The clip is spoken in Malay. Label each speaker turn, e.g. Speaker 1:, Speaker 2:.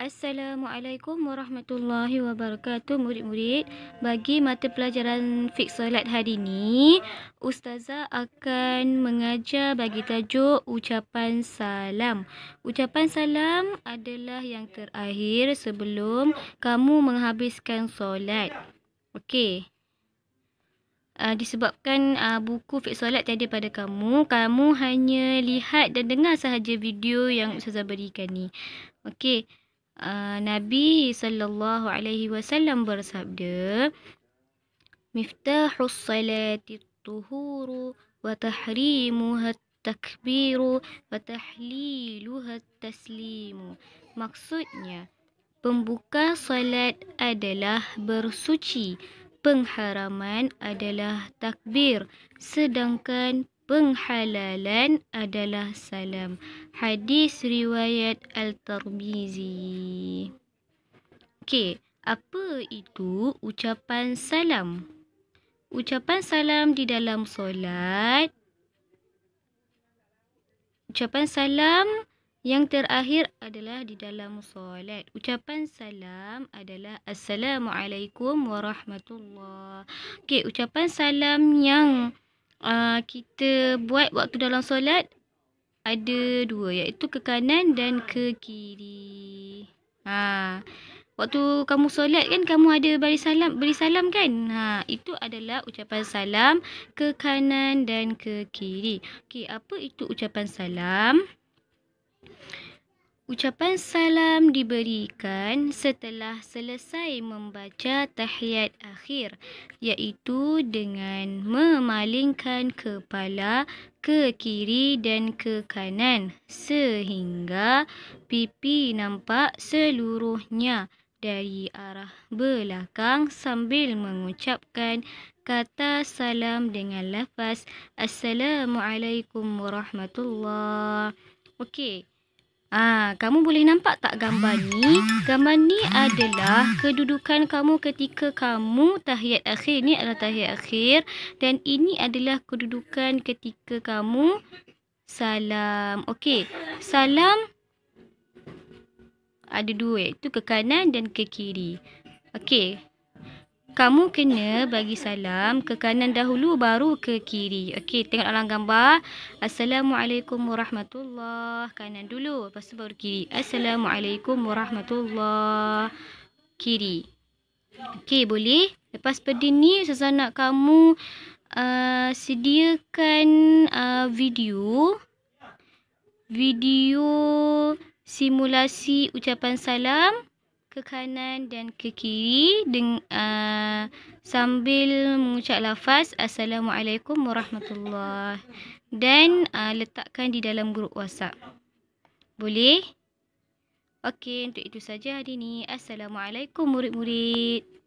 Speaker 1: Assalamualaikum warahmatullahi wabarakatuh murid-murid. Bagi mata pelajaran fiqh solat hari ini, ustazah akan mengajar bagi tajuk ucapan salam. Ucapan salam adalah yang terakhir sebelum kamu menghabiskan solat. Okey. Uh, disebabkan uh, buku fiqh solat tiada pada kamu, kamu hanya lihat dan dengar sahaja video yang ustazah berikan ni. Okey. Ah, Nabi sallallahu alaihi wasallam bersabda Miftahus salati tuhuru wa tahrimuha takbiru wa tahliluha taslimu Maksudnya pembuka salat adalah bersuci Pengharaman adalah takbir, sedangkan penghalalan adalah salam. Hadis riwayat Al-Tirmizi. Okey, apa itu ucapan salam? Ucapan salam di dalam solat. Ucapan salam yang terakhir adalah di dalam solat. Ucapan salam adalah Assalamualaikum warahmatullahi. Okey, ucapan salam yang uh, kita buat waktu dalam solat ada dua iaitu ke kanan dan ke kiri. Ha. Waktu kamu solat kan kamu ada beri salam, beri salam kan? Ha, itu adalah ucapan salam ke kanan dan ke kiri. Okey, apa itu ucapan salam? Ucapan salam diberikan setelah selesai membaca tahiyat akhir iaitu dengan memalingkan kepala ke kiri dan ke kanan sehingga pipi nampak seluruhnya dari arah belakang sambil mengucapkan kata salam dengan lafaz Assalamualaikum warahmatullahi wabarakatuh. Okey. Ah, kamu boleh nampak tak gambar ni? Gambar ni adalah kedudukan kamu ketika kamu tahiyat akhir. Ini adalah tahiyat akhir. Dan ini adalah kedudukan ketika kamu salam. Okey, salam ada dua. Itu ke kanan dan ke kiri. Okey, kamu kena bagi salam ke kanan dahulu baru ke kiri. Okey, tengok dalam gambar. Assalamualaikum warahmatullahi kanan dulu lepas tu baru kiri. Assalamualaikum warahmatullahi kiri. Okey, boleh? Lepas pada ni saya nak kamu uh, sediakan uh, video video simulasi ucapan salam ke kanan dan ke kiri dengan uh, sambil mengucap lafaz assalamualaikum warahmatullahi dan uh, letakkan di dalam grup WhatsApp. Boleh? Okey, untuk itu saja hari ini. Assalamualaikum murid-murid.